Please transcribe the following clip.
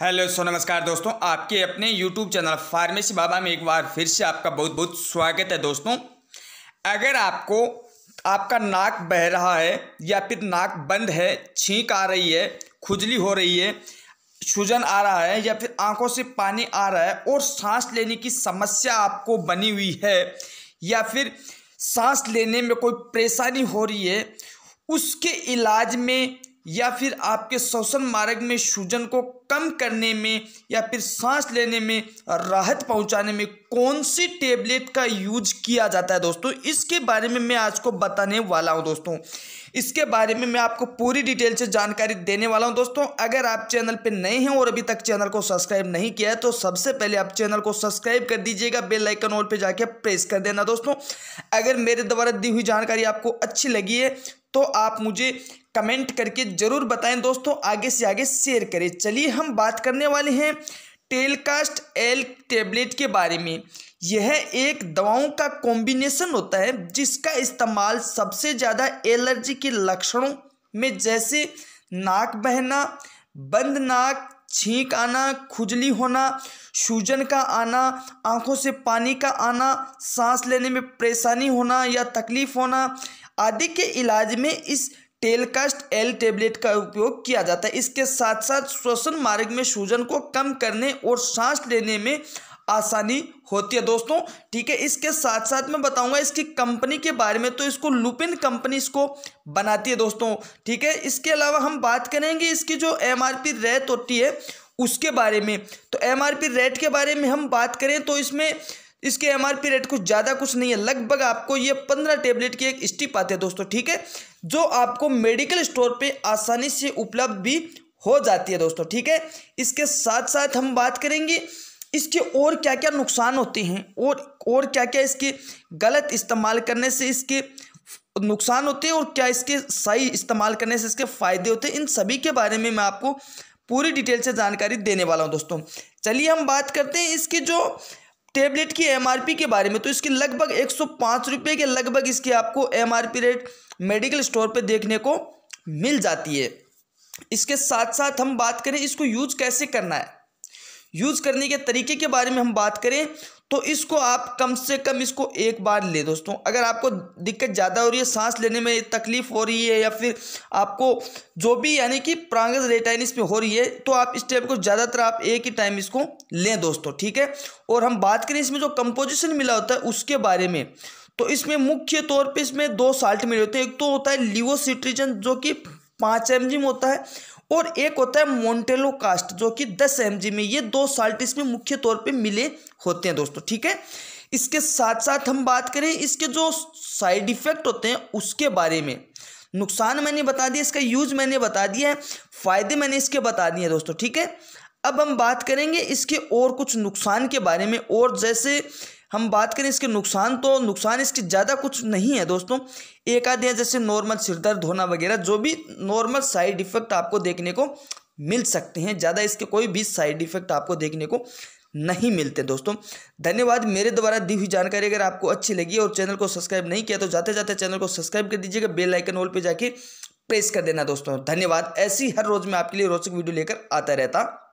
hello सो नमस्कार दोस्तों आपके अपने यूट्यूब चैनल फार्मेसी बाबा में एक बार फिर से आपका बहुत बहुत स्वागत है दोस्तों अगर आपको आपका नाक बह रहा है या फिर नाक बंद है छींक आ रही है खुजली हो रही है सूजन आ रहा है या फिर आंखों से पानी आ रहा है और सांस लेने की समस्या आपको बनी हुई है या फिर सांस लेने में कोई परेशानी हो रही है उसके इलाज में या फिर आपके श्वसन मार्ग में सूजन को कम करने में या फिर सांस लेने में राहत पहुंचाने में कौन सी टेबलेट का यूज किया जाता है दोस्तों इसके बारे में मैं आज को बताने वाला हूं दोस्तों इसके बारे में मैं आपको पूरी डिटेल से जानकारी देने वाला हूं दोस्तों अगर आप चैनल पर नए हैं और अभी तक चैनल को सब्सक्राइब नहीं किया है तो सबसे पहले आप चैनल को सब्सक्राइब कर दीजिएगा बेल आइकन और पे जाके प्रेस कर देना दोस्तों अगर मेरे द्वारा दी हुई जानकारी आपको अच्छी लगी है तो आप मुझे कमेंट करके ज़रूर बताएं दोस्तों आगे से आगे शेयर करें चलिए हम बात करने वाले हैं टेलकास्ट एल टेबलेट के बारे में यह एक दवाओं का कॉम्बिनेशन होता है जिसका इस्तेमाल सबसे ज़्यादा एलर्जी के लक्षणों में जैसे नाक बहना बंद नाक छींक आना खुजली होना सूजन का आना आंखों से पानी का आना सांस लेने में परेशानी होना या तकलीफ होना आदि के इलाज में इस टेलकास्ट एल टेबलेट का उपयोग किया जाता है इसके साथ साथ श्वसन मार्ग में सूजन को कम करने और सांस लेने में आसानी होती है दोस्तों ठीक है इसके साथ साथ मैं बताऊंगा इसकी कंपनी के बारे में तो इसको लुपिन कंपनी इसको बनाती है दोस्तों ठीक है इसके अलावा हम बात करेंगे इसकी जो पी रेट होती है उसके बारे में तो पी रेट के बारे में हम बात करें तो इसमें इसके एम रेट कुछ ज़्यादा कुछ नहीं है लगभग आपको ये पंद्रह टेबलेट की एक स्टिप आती है दोस्तों ठीक है जो आपको मेडिकल स्टोर पे आसानी से उपलब्ध भी हो जाती है दोस्तों ठीक है इसके साथ साथ हम बात करेंगे इसके और क्या क्या नुकसान होते हैं और और क्या क्या इसके गलत इस्तेमाल करने से इसके नुकसान होते हैं और क्या इसके सही इस्तेमाल करने से इसके फ़ायदे होते हैं इन सभी के बारे में मैं आपको पूरी डिटेल से जानकारी देने वाला हूं दोस्तों चलिए हम बात करते हैं इसके जो टेबलेट की एमआरपी के बारे में तो इसकी लगभग एक सौ के लगभग इसकी आपको एमआरपी रेट मेडिकल स्टोर पर देखने को मिल जाती है इसके साथ साथ हम बात करें इसको यूज कैसे करना है यूज़ करने के तरीके के बारे में हम बात करें तो इसको आप कम से कम इसको एक बार ले दोस्तों अगर आपको दिक्कत ज़्यादा हो रही है सांस लेने में तकलीफ़ हो रही है या फिर आपको जो भी यानी कि प्रांगस रेटाइनिस में हो रही है तो आप इस टाइप को ज़्यादातर आप एक ही टाइम इसको लें दोस्तों ठीक है और हम बात करें इसमें जो कंपोजिशन मिला होता है उसके बारे में तो इसमें मुख्य तौर पर इसमें दो साल्ट मिले होते हैं एक तो होता है लिवोसिट्रीजन जो कि पाँच एम होता है और एक होता है मोन्टेलो कास्ट जो कि 10 एम में ये दो साल्ट इसमें मुख्य तौर पे मिले होते हैं दोस्तों ठीक है इसके साथ साथ हम बात करें इसके जो साइड इफ़ेक्ट होते हैं उसके बारे में नुकसान मैंने बता दिया इसका यूज मैंने बता दिया है फ़ायदे मैंने इसके बता दिए दोस्तों ठीक है अब हम बात करेंगे इसके और कुछ नुकसान के बारे में और जैसे हम बात करें इसके नुकसान तो नुकसान इसके ज़्यादा कुछ नहीं है दोस्तों एक आधे जैसे नॉर्मल सिर दर्द होना वगैरह जो भी नॉर्मल साइड इफ़ेक्ट आपको देखने को मिल सकते हैं ज़्यादा इसके कोई भी साइड इफ़ेक्ट आपको देखने को नहीं मिलते दोस्तों धन्यवाद मेरे द्वारा दी हुई जानकारी अगर आपको अच्छी लगी और चैनल को सब्सक्राइब नहीं किया तो जाते जाते चैनल को सब्सक्राइब कर दीजिएगा बेल आइकन ऑल पे जाके प्रेस कर देना दोस्तों धन्यवाद ऐसी हर रोज़ मैं आपके लिए रोचक वीडियो लेकर आता रहता